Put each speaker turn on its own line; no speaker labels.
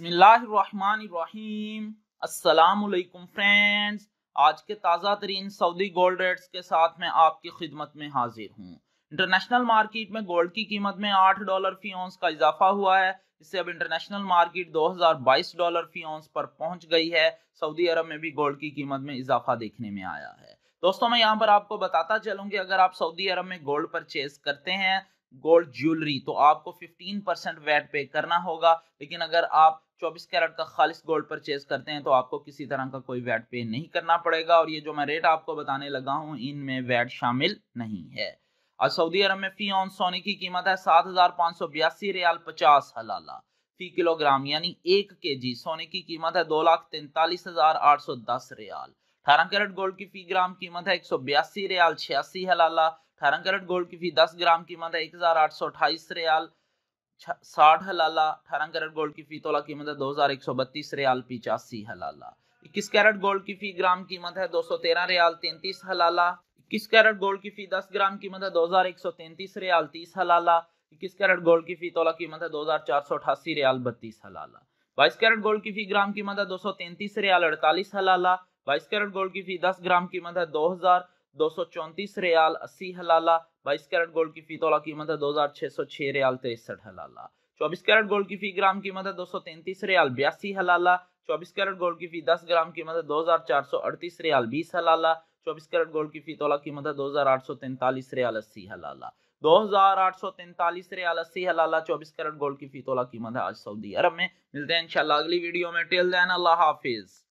बसमिल्लाम friends आज के ताज़ा तरीन सऊदी गोल्ड रेट्स के साथ मैं आपकी खिदमत में हाजिर हूँ इंटरनेशनल मार्केट में गोल्ड की कीमत में आठ डॉलर फी ओंस का इजाफा हुआ है इससे अब इंटरनेशनल मार्केट 2022 डॉलर फी ओंस पर पहुंच गई है सऊदी अरब में भी गोल्ड की कीमत में इजाफा देखने में आया है दोस्तों मैं यहाँ पर आपको बताता चलूँ अगर आप सऊदी अरब में गोल्ड परचेज करते हैं गोल्ड ज्वेलरी तो आपको 15 परसेंट वैट पे करना होगा लेकिन अगर आप 24 कैरेट का खालिश गोल्ड परचेज करते हैं तो आपको किसी तरह का कोई वैट पे नहीं करना पड़ेगा और ये जो मैं रेट आपको बताने लगा हूँ इनमें वैट शामिल नहीं है और सऊदी अरब में फी ऑन सोने की कीमत है सात हज़ार पाँच सौ बयासी रियाल पचास हलाला फी किलोग्राम यानी एक के जी सोने की कीमत है दो लाख तैंतालीस हज़ार आठ सौ दस रियाल अठारह कैरेट गोल्ड की फी ग्राम कीमत है एक सौ बयासी रियाल छियासी हलाला अठारह कैरेट गोल्ड की फी दस ग्राम कीमत है एक हज़ार आठ सौ अट्ठाईस रियाल साठ हलाला अठारह कैरेट गोल्ड की फी तोला कीमत है दो हज़ार एक सौ बत्तीस रियाल पिचासी हलाला इक्कीस कैरेट गोल्ड की फी ग्राम कीमत है दो सौ तेरह रियाल तैंतीस हलाला इक्कीस कैरेट गोल्ड की फी दस ग्राम कीमत है दो हज़ार एक सौ तैंतीस रियाल तीस हलाला इक्कीस कैरेट गोल्ड की फी तोला कीमत है दो हज़ार चार सौ अठासी रियाल बत्तीस हलाला बाईस कैरेट गोल्ड की फी ग्राम कीमत है दो सौ तैंतीस रियाल अड़तालीस हलाला बाईस कैरेट गोल्ड की फी दस ग्राम कीमत है दो हज़ार दो सौ चौंतीस रियाल अस्सी हलाला बाईस कैरेट गोल्ड की फी तोला कीमत है दो हजार छह सौ छह रियाल तिरसठ हलाला चौबीस कैरेट गोल्ड की फी ग्राम कीमत है दो सौ तैंतीस रियाल बयासी हलाला चौबीस कैरेट गोल्ड की फी दस ग्राम कीमत है दो हजार चार सौ अड़तीस रियाल बीस हलाला चौबीस कैरेट गोल्ड की फी तोला कीमत है दो हजार आठ सौ तैंतालीस रियाल अस्सी हलाला दो हजार आठ सौ तैंतालीस रियाल अस्सी हलाला चौबीस कैरेट गोल्ड की फी तोला कीमत है आज सऊदी अरब में मिलते हैं इंशाल्लाह अगली वीडियो में टिल देन अल्लाह हाफिज़